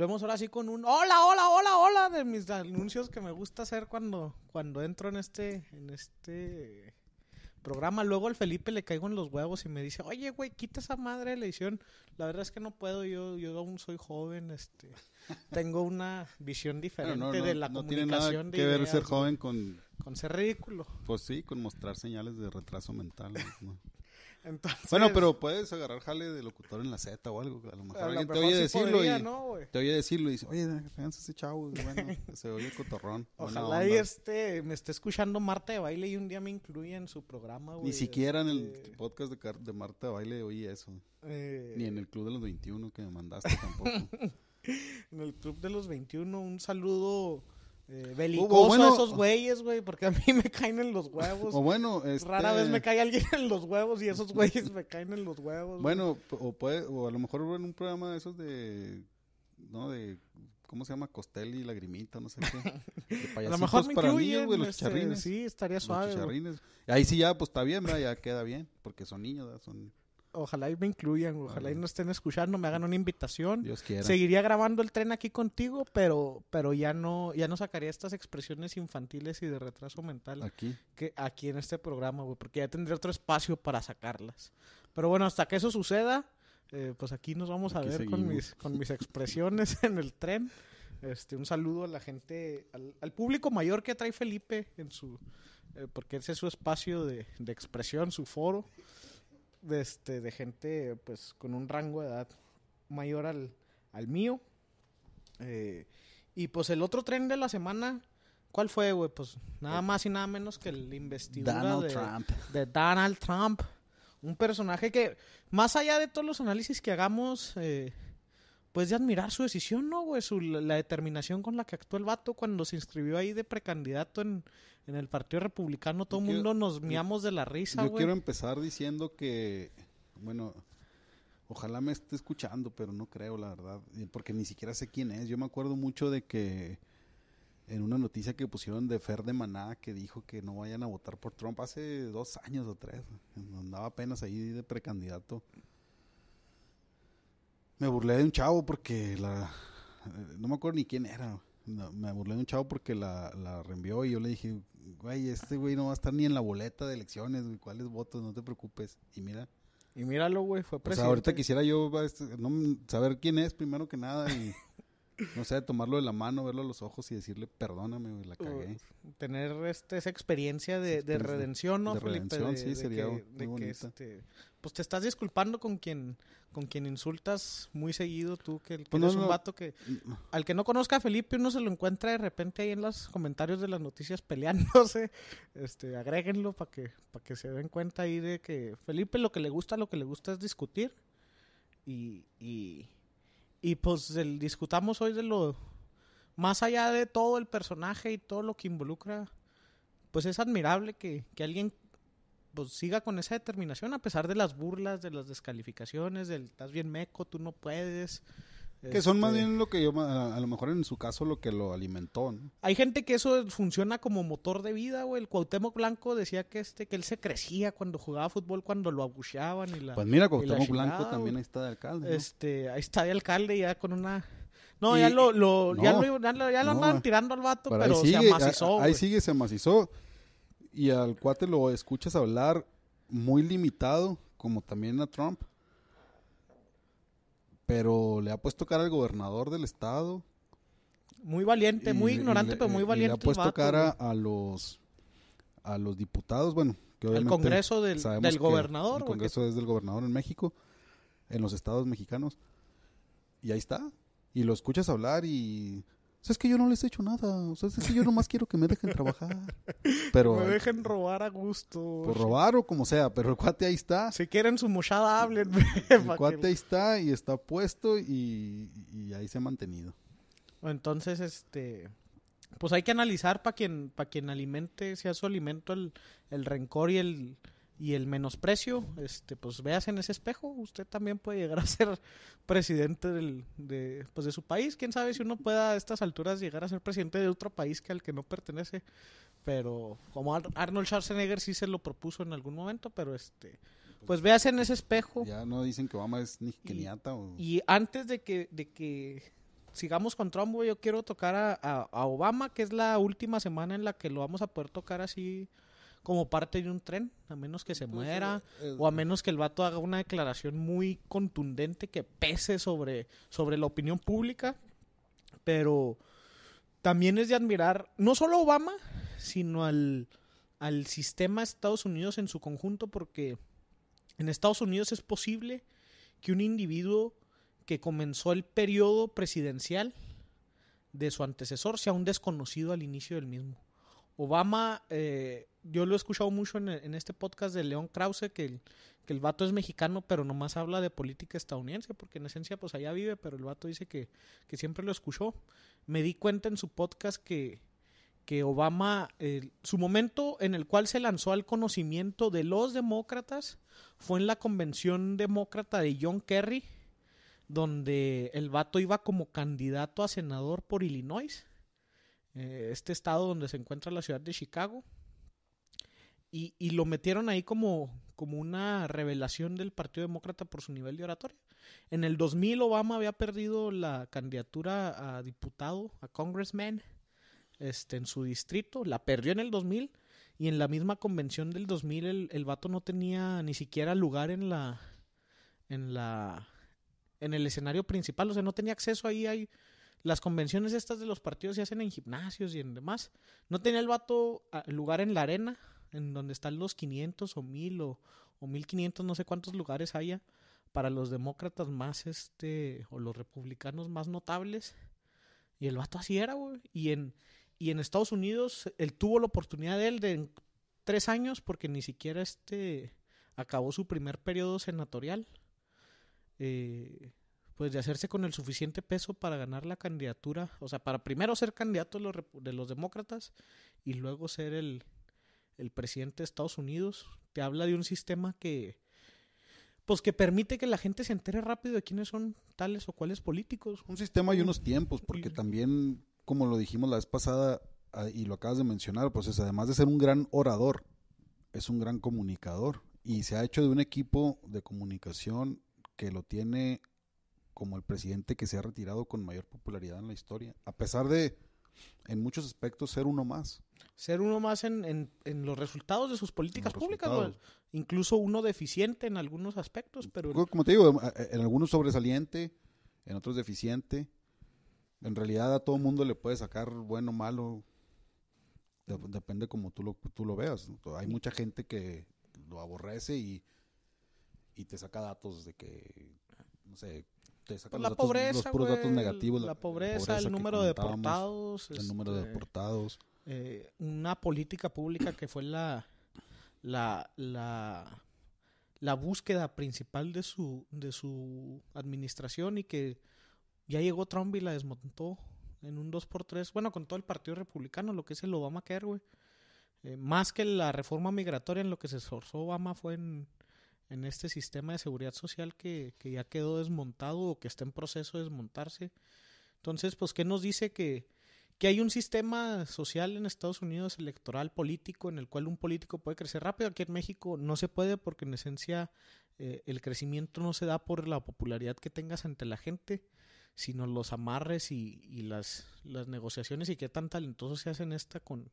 volvemos ahora sí con un hola, hola, hola, hola de mis anuncios que me gusta hacer cuando, cuando entro en este, en este programa. Luego al Felipe le caigo en los huevos y me dice, oye, güey, quita esa madre de la edición. La verdad es que no puedo, yo, yo aún soy joven, este, tengo una visión diferente de la no comunicación. Tiene que de ver ser joven con... Con ser ridículo. Pues sí, con mostrar señales de retraso mental. bueno, pero puedes agarrar jale de locutor en la Z o algo. A lo mejor alguien te oye decirlo y te oye decirlo y dice, oye, fíjense ese chavo, bueno, se oye cotorrón. Ojalá este, me esté escuchando Marta de Baile y un día me incluya en su programa, Ni siquiera en el este podcast de, Marta de Baile oí eso. Eh Ni en el Club de los 21 que me mandaste tampoco. en el Club de los 21, un saludo eh, esos güeyes, güey, porque a mí me caen en los huevos. O bueno, este... rara vez este, me cae alguien en los huevos y esos güeyes me caen en los huevos. Bueno, o puede, o a lo mejor en un programa de esos de, no, de, ¿cómo se llama? Costel y lagrimita, no sé qué. a lo mejor para niños, güey, los este, chicharrines. Sí, estaría suave. Los chicharrines. Ahí sí ya, pues está bien, ¿verdad? Ya queda bien, porque son niños, ¿verdad? son ojalá me incluyan, ojalá y no estén escuchando, me hagan una invitación. Dios quiera. Seguiría grabando el tren aquí contigo, pero, pero ya no, ya no sacaría estas expresiones infantiles y de retraso mental. Aquí. aquí en este programa, güey, porque ya tendría otro espacio para sacarlas. Pero bueno, hasta que eso suceda, eh, pues aquí nos vamos a ver con mis, con mis expresiones en el tren. Este, un saludo a la gente, al, público mayor que trae Felipe en su, eh, porque ese es su espacio de, de expresión, su foro de, este, de gente pues con un rango de edad mayor al, al mío. Eh, y pues el otro tren de la semana, ¿cuál fue, güey? Pues nada más y nada menos que el investidura de, Donald Trump. Un personaje que, más allá de todos los análisis que hagamos, eh, pues de admirar su decisión, ¿no, güey? Su, la determinación con la que actuó el vato cuando se inscribió ahí de precandidato en, el Partido Republicano. Todo el mundo nos miamos de la risa, Yo quiero empezar diciendo que, bueno, ojalá me esté escuchando, pero no creo, la verdad, porque ni siquiera sé quién es. Yo me acuerdo mucho de que en una noticia que pusieron de Fer de Maná que dijo que no vayan a votar por Trump hace dos años o tres. Andaba apenas ahí de precandidato me burlé de un chavo porque la... No me acuerdo ni quién era. me burlé de un chavo porque la, la reenvió y yo le dije, güey, este güey no va a estar ni en la boleta de elecciones, güey, ¿cuáles votos? No te preocupes. Y mira. Y míralo, güey, fue presidente. O sea, ahorita quisiera yo este, no, saber quién es primero que nada y... No sé, tomarlo de la mano, verlo a los ojos y decirle, perdóname, güey, la cagué. tener este, esa experiencia de, redención, ¿no, de Felipe? sí, sería este, pues te estás disculpando con quien, con quien insultas muy seguido tú, que, pues eres un vato que... Al que no conozca a Felipe, uno se lo encuentra de repente ahí en los comentarios de las noticias peleándose. Este, agréguenlo para que, para que se den cuenta ahí de que Felipe lo que le gusta, lo que le gusta es discutir. y y pues el, discutamos hoy de lo. Más allá de todo el personaje y todo lo que involucra, pues es admirable que, que alguien pues, siga con esa determinación a pesar de las burlas, de las descalificaciones, del estás bien meco, tú no puedes. Que son más este, bien lo que yo, a, lo mejor en su caso, lo que lo alimentó, Hay gente que eso funciona como motor de vida, güey. El Cuauhtémoc Blanco decía que este, que él se crecía cuando jugaba fútbol, cuando lo abucheaban y la... Pues mira, Cuauhtémoc Blanco también ahí está de alcalde, Este, ahí está de alcalde ya con una... No, ya lo, lo, ya lo, ya tirando al vato, pero, se amacizó, Ahí, ahí sigue, se amacizó. Y al cuate lo escuchas hablar muy limitado, como también a Trump pero le ha puesto cara al gobernador del estado. Muy valiente, muy ignorante, pero muy valiente. Le ha puesto cara a los a los diputados, bueno, que obviamente el Congreso del, del gobernador, el Congreso es del gobernador en México, en los estados mexicanos. Y ahí está. Y lo escuchas hablar y o sea, es que yo no les he hecho nada. O sea, es que yo nomás quiero que me dejen trabajar. Pero, me dejen robar a gusto. Por pues robar o como sea, pero el cuate ahí está. Si quieren su mochada, háblenme. El cuate ahí está y está puesto y, y ahí se ha mantenido. Entonces, este pues hay que analizar para quien, pa quien alimente, sea su alimento el rencor y el, y el menosprecio, este, pues veas en ese espejo, usted también puede llegar a ser presidente del, de, pues, de su país. Quién sabe si uno pueda a estas alturas llegar a ser presidente de otro país que al que no pertenece. Pero como Arnold Schwarzenegger sí se lo propuso en algún momento, pero este, pues veas en ese espejo. Ya no dicen que Obama es ni keniata Y antes de que, de que sigamos con Trump, yo quiero tocar a Obama, que es la última semana en la que lo vamos a poder tocar así como parte de un tren, a menos que se pues, muera eh, eh, o a menos que el vato haga una declaración muy contundente que pese sobre, sobre la opinión pública. Pero también es de admirar no solo a Obama, sino al, al sistema de Estados Unidos en su conjunto, porque en Estados Unidos es posible que un individuo que comenzó el periodo presidencial de su antecesor sea un desconocido al inicio del mismo. Obama eh, yo lo he escuchado mucho en, este podcast de León Krause, que el, vato es mexicano, pero nomás habla de política estadounidense, porque en esencia pues allá vive, pero el vato dice que, siempre lo escuchó. Me di cuenta en su podcast que, Obama, su momento en el cual se lanzó al conocimiento de los demócratas fue en la convención demócrata de John Kerry, donde el vato iba como candidato a senador por Illinois, eh, este estado donde se encuentra la ciudad de Chicago y, lo metieron ahí como, como una revelación del Partido Demócrata por su nivel de oratoria. En el 2000 Obama había perdido la candidatura a diputado, a congressman, este, en su distrito, la perdió en el 2000 y en la misma convención del 2000 el, el vato no tenía ni siquiera lugar en la... En la en el escenario principal, o sea, no tenía acceso ahí, hay las convenciones estas de los partidos se hacen en gimnasios y en demás. No tenía el vato ah, lugar en la arena, en donde están los 500 o 1000 o, o 1500, no sé cuántos lugares haya, para los demócratas más, este, o los republicanos más notables. Y el vato así era, güey. Y en, y Estados Unidos, él tuvo la oportunidad de él de tres años, porque ni siquiera este acabó su primer periodo senatorial, eh, pues de hacerse con el suficiente peso para ganar la candidatura, o sea, para primero ser candidato de los demócratas y luego ser el, el presidente de Estados Unidos, te habla de un sistema que, pues que permite que la gente se entere rápido de quiénes son tales o cuáles políticos. Un sistema y unos tiempos, porque también, como lo dijimos la vez pasada ah, y lo acabas de mencionar, pues además de ser un gran orador, es un gran comunicador y se ha hecho de un equipo de comunicación que lo tiene como el presidente que se ha retirado con mayor popularidad en la historia, a pesar de en muchos aspectos ser uno más ser uno más en, los resultados de sus políticas públicas, incluso uno deficiente en algunos aspectos, pero... Como te digo, eh, eh, en algunos sobresaliente, en otros deficiente. En realidad a todo mundo le puede sacar bueno, o malo, depende como tú lo, tú lo veas. Hay mucha gente que lo aborrece y, y te saca datos de que, no sé, te saca pues los datos, puros datos negativos. La, pobreza, el número de deportados. Este el número de deportados eh, una política pública que fue la, la, la, búsqueda principal de su, de su administración y que ya llegó Trump y la desmontó en un 2x3, bueno, con todo el Partido Republicano, lo que es el Obama Care, eh, más que la reforma migratoria, en lo que se esforzó Obama fue en, en este sistema de seguridad social que, que, ya quedó desmontado o que está en proceso de desmontarse. Entonces, pues, ¿qué nos dice que, que hay un sistema social en Estados Unidos electoral político en el cual un político puede crecer rápido. Aquí en México no se puede porque en esencia eh, el crecimiento no se da por la popularidad que tengas ante la gente, sino los amarres y, las, negociaciones y qué tan talentoso se hacen esta con,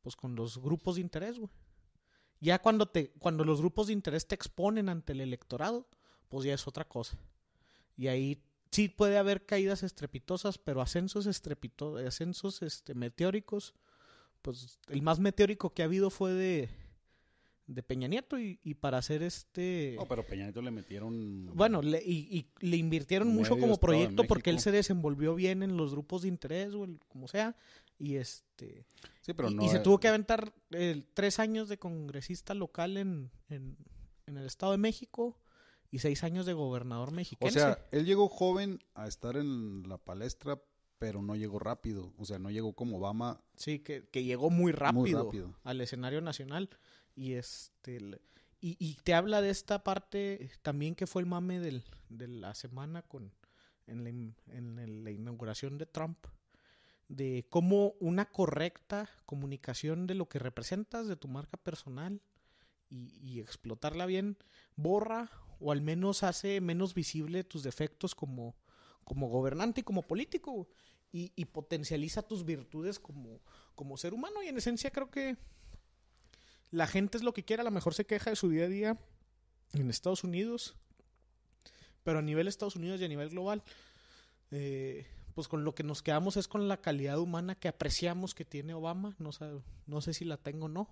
pues, con los grupos de interés, güey. Ya cuando, te, cuando los grupos de interés te exponen ante el electorado, pues ya es otra cosa. Y ahí sí puede haber caídas estrepitosas, pero ascensos estrepitos, ascensos este, meteóricos, pues el más meteórico que ha habido fue de, Peña Nieto y, para hacer este... No, pero Peña Nieto le metieron... Bueno, y, le invirtieron mucho como proyecto porque él se desenvolvió bien en los grupos de interés o el, como sea, y este... pero se tuvo que aventar eh, tres años de congresista local en, en el Estado de México y seis años de gobernador mexicano. O sea, él llegó joven a estar en la palestra, pero no llegó rápido. O sea, no llegó como Obama. Sí, que, llegó muy rápido, al escenario nacional. Y este y, te habla de esta parte también que fue el mame de la semana con en en la inauguración de Trump de cómo una correcta comunicación de lo que representas, de tu marca personal, y, explotarla bien, borra o al menos hace menos visible tus defectos como, como gobernante y como político y, potencializa tus virtudes como, como ser humano. Y en esencia creo que la gente es lo que quiera, a lo mejor se queja de su día a día en Estados Unidos, pero a nivel Estados Unidos y a nivel global, eh, pues con lo que nos quedamos es con la calidad humana que apreciamos que tiene Obama, no no sé si la tengo o no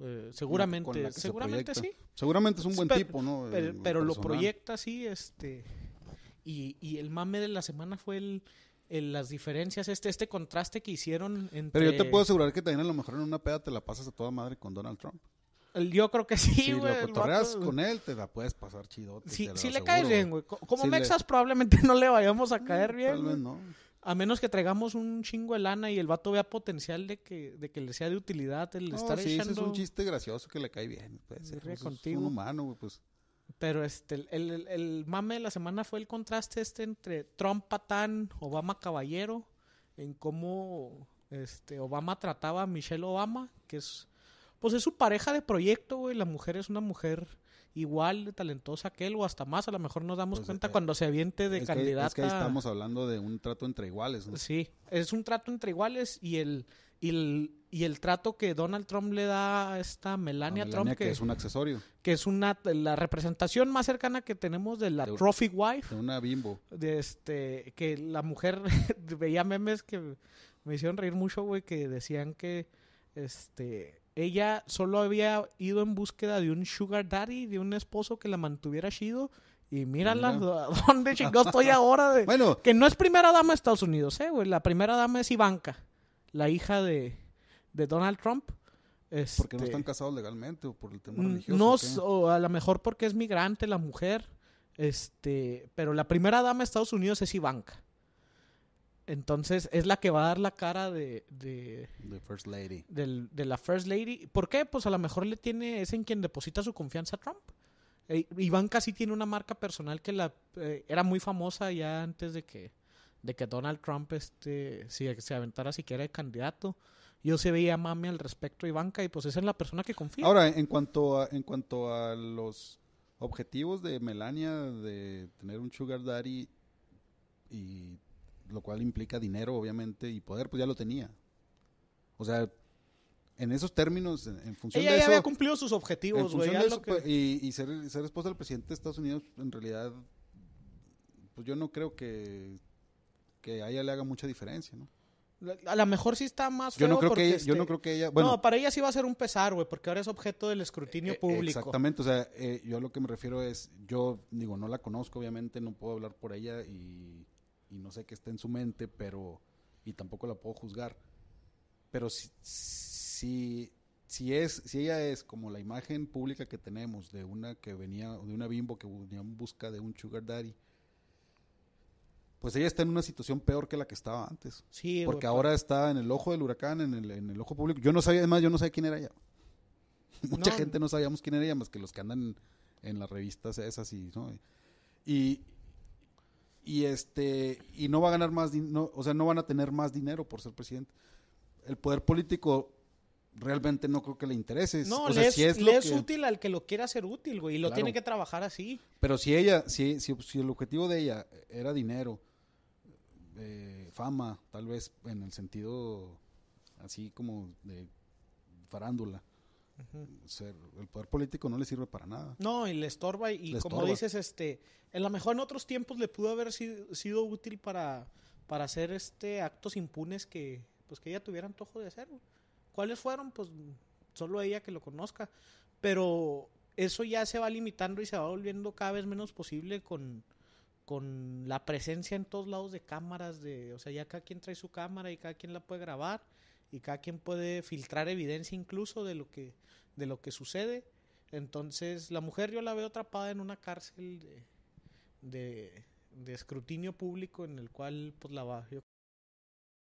eh, seguramente, seguramente sí. Seguramente es un buen tipo, ¿no? Pero, lo proyecta sí, este. Y, el mame de la semana fue el, las diferencias, este, este contraste que hicieron entre. Pero yo te puedo asegurar que también a lo mejor en una peda te la pasas a toda madre con Donald Trump. yo creo que sí, güey. Si cotorreas con él, te la puedes pasar chidote. si, le caes bien, güey. Como Mexas, probablemente no le vayamos a caer mm, bien. Tal vez no. A menos que traigamos un chingo de lana y el vato vea potencial de que, de que le sea de utilidad el estar echando... ese es un chiste gracioso que le cae bien. Pues, es un humano, pues. Pero este, el, el, mame de la semana fue el contraste este entre Trump patán, Obama caballero, en cómo este, Obama trataba a Michelle Obama, que es... Pues es su pareja de proyecto, güey. La mujer es una mujer igual de talentosa que él o hasta más. A lo mejor nos damos pues, cuenta eh, cuando se aviente de calidad. Es que estamos hablando de un trato entre iguales. ¿no? Sí, es un trato entre iguales y el, y el, trato que Donald Trump le da a esta Melania, Trump. Que, es un accesorio. Que es una, la representación más cercana que tenemos de la Trophy Wife. De una bimbo. De este, que la mujer, veía memes que me hicieron reír mucho, güey, que decían que este ella solo había ido en búsqueda de un sugar daddy, de un esposo que la mantuviera chido. Y mírala, Mira. ¿dónde chingados estoy ahora? Que no es primera dama de Estados Unidos, ¿eh, güey? La primera dama es Ivanka, la hija de, de Donald Trump. Este... Porque no este, están casados legalmente o por el tema religioso. No, a lo mejor porque es migrante la mujer. Este, pero la primera dama de Estados Unidos es Ivanka. Entonces es la que va a dar la cara de... de First Lady. de la First Lady. ¿Por qué? Pues a lo mejor le tiene, es en quien deposita su confianza a Trump. Eh, Ivanka sí tiene una marca personal que la eh, era muy famosa ya antes de que, de que Donald Trump este, se aventara siquiera de candidato. Yo se veía mami al respecto a Ivanka y pues esa es la persona que confía. Ahora, en cuanto a, en cuanto a los objetivos de Melania de tener un sugar daddy y lo cual implica dinero, obviamente, y poder, pues ya lo tenía. O sea, en esos términos, en, función Ella ya había cumplido sus objetivos, güey. Pues, y, y, ser, esposa del presidente de Estados Unidos, en realidad, pues yo no creo que, que a ella le haga mucha diferencia, ¿no? A lo mejor sí está más yo no creo que ella, este yo no creo que ella bueno, no para ella sí va a ser un pesar güey porque ahora es objeto del escrutinio eh, eh, público exactamente o sea eh, yo a lo que me refiero es yo digo no la conozco obviamente no puedo hablar por ella y y no sé qué está en su mente, pero, y tampoco la puedo juzgar, pero si, si, si, es, si ella es como la imagen pública que tenemos de una que venía, de una bimbo que venía en busca de un sugar daddy, pues ella está en una situación peor que la que estaba antes. Sí, porque ahora pues. está en el ojo del huracán, en el, en el ojo público. Yo no sabía, además, yo no sabía quién era ella. Mucha gente no sabíamos quién era ella más que los que andan en, en las revistas esas y, ¿no? Y, y este y no va a ganar más no, o sea no van a tener más dinero por ser presidente el poder político realmente no creo que le interese no le es, es, útil al que lo quiera hacer útil güey y lo tiene que trabajar así pero si ella si, si, si el objetivo de ella era dinero eh, fama tal vez en el sentido así como de farándula el poder político no le sirve para nada. No, y le estorba. Y como dices, este, en lo mejor en otros tiempos le pudo haber sido, útil para, para hacer este actos impunes que pues que ella tuviera antojo de hacer. ¿Cuáles fueron? Pues solo ella que lo conozca. Pero eso ya se va limitando y se va volviendo cada vez menos posible con, con la presencia en todos lados de cámaras, de, o sea, ya cada quien trae su cámara y cada quien la puede grabar y cada quien puede filtrar evidencia incluso de lo que, de lo que sucede. Entonces, la mujer yo la veo atrapada en una cárcel de, de, escrutinio público en el cual pues la va, yo